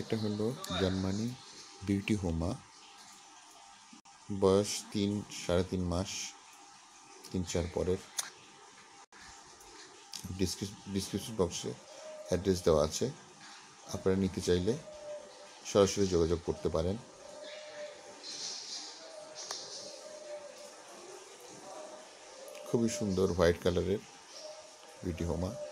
এটা হলো Germany beauty হোমা বয়স তিন সাড়ে তিন মাস তিন চার পরের ডিসক্রিপশন বক্সে অ্যাড্রেস দেওয়া আছে আপনারা নিতে চাইলে সরাসরি যোগাযোগ করতে পারেন খুবই সুন্দর হোয়াইট কালারের বিউটি হোমা